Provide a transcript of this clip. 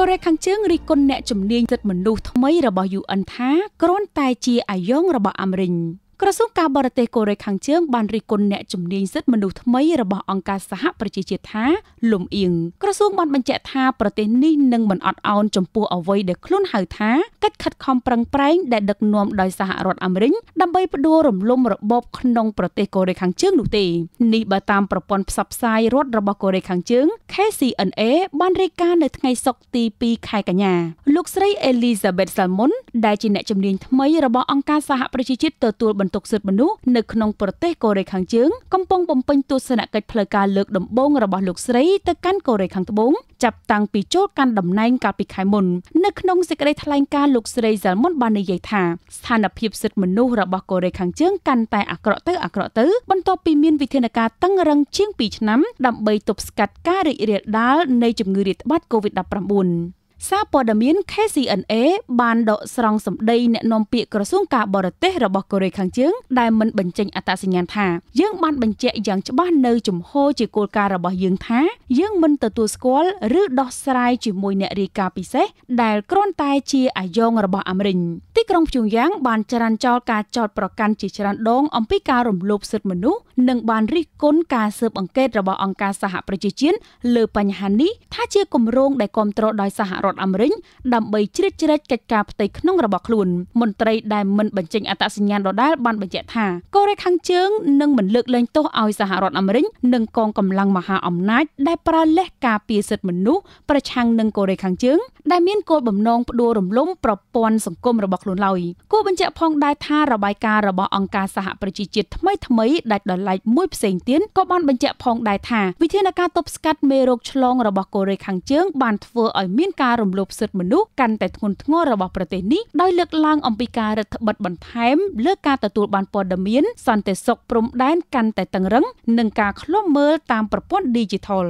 កូរ៉េខាងជើងរិះគន់អ្នកជំនាញសិទ្ធិមនុស្សថ្មីរបស់ UN ថាគ្រាន់តែជាអាយ៉ងរបស់អាមេរិកក្រសួងការបរទេសកូរ៉េខាងជើងបានរិះគន់អ្នកជំនាញសិទ្ធិមនុស្សថ្មីរបស់អង្គការសហប្រជាជាតិថា លំអៀងក្រសួងបានបញ្ជាក់ថាប្រទេសនេះនឹងមិនអត់ឱនចំពោះអ្វីដែលខ្លួនហៅថាកិច្ចខិតខំប្រឹងប្រែងដែលដឹកនាំដោយសហរដ្ឋអាមេរិកដើម្បីផ្ដួលរំលំរបបក្នុងប្រទេសកូរ៉េខាងជើងនោះទេនេះបើតាមប្រព័ន្ធផ្សព្វផ្សាយរដ្ឋរបស់កូរ៉េខាងជើង KCNA បានរាយការណ៍នៅថ្ងៃសុក្រទី2ខែកញ្ញា លោកស្រី Elizabeth Salmon ដែលជាអ្នកជំនាញថ្មីរបស់អង្គការសហប្រជាជាតិទទួលបន្បន្ទុកសិទ្ធិមនុស្សនៅក្នុងប្រទេសកូរ៉េខាងជើង កំពុងបំពេញទស្សនកិច្ចផ្លូវការលើកដំបូងរបស់លោកស្រីទៅកាន់កូរ៉េខាងត្បូងចាប់តាំងពីចូលកាន់តំណែងកាលពីខែមុននៅក្នុងសេចក្តីថ្លែងការណ៍លោកស្រីហ្សាល់មុនបាននិយាយថាស្ថានភាពសិទ្ធិមនុស្សរបស់កូរ៉េខាងជើងកាន់តែអាក្រក់ទៅអាក្រក់ទៅបន្ទាប់ពីមានវិធានការតឹងរឹងជាង2ឆ្នាំដើម្បីទប់ស្កាត់ការរីករាលដាលនៃជំងឺរាតត្បាត COVID-19 សារព័ត៌មាន KCNA បានដកស្រង់សម្ដីអ្នកនាំពាក្យក្រសួងការបរទេសរបស់កូរ៉េខាងជើងដែលមិនបញ្ចេញអត្តសញ្ញាណថាយើងបានបញ្ជាក់យ៉ាងច្បាស់នៅជំហរជាគោលការណ៍របស់យើងថាយើងមិនទទួលស្គាល់ឬដោះស្រាយជាមួយអ្នករាយការណ៍ពិសេសដែលគ្រាន់តែជាអាយ៉ងរបស់អាមេរិកទីក្រុងព្យុងយ៉ាងបានចរានចោលការចោទប្រកាន់ជាច្រើនដងអំពីការរំលោភសិទ្ធិមនុស្សនិងបានរិះគន់ការស៊ើបអង្កេតរបស់អង្គការសហប្រជាជាតិលើបញ្ហានេះថាជាគម្រោងដែលគ្រប់គ្រងដោយសហរដ្ឋរដ្ឋអាមេរិកដើម្បីជ្រៀតជ្រែកកិច្ចការផ្ទៃក្នុងរបស់ខ្លួន មន្ត្រីដែលមិនបញ្ចេញអត្តសញ្ញាណដដែលបានបញ្ជាក់ថាកូរ៉េខាងជើងនឹងមិនលើកលែងទោសឲ្យសហរដ្ឋអាមេរិកនិងកងកម្លាំងមហាអំណាចដែលប្រើលេសការពារសិទ្ធិមនុស្សប្រឆាំងនឹងកូរ៉េខាងជើង ដែលមានគោលបំណងផ្ដួលរំលំប្រព័ន្ធសង្គមរបស់ខ្លួនឡើយគួរបញ្ជាក់ផងដែរថារបាយការណ៍របស់អង្គការសហប្រជាជាតិថ្មីថ្មីដាច់ដោយឡែកមួយផ្សេងទៀតក៏បានបញ្ជាក់ផងដែរថាវិធានការទប់ស្កាត់មេរោគឆ្លងរបស់កូរ៉េខាងជើង បានធ្វើឲ្យមានការរំលោភសិទ្ធិមនុស្សកាន់តែធ្ងន់ធ្ងររបស់ប្រទេសនេះដោយលើកឡើងអំពីការរដ្ឋបិទបន្ថែមលើការទទួលបានព័ត៌មាន សន្តិសុខព្រំដែនកាន់តែតឹងរឹងនិងការឃ្លាំមើលតាមប្រព័ន្ធ Digital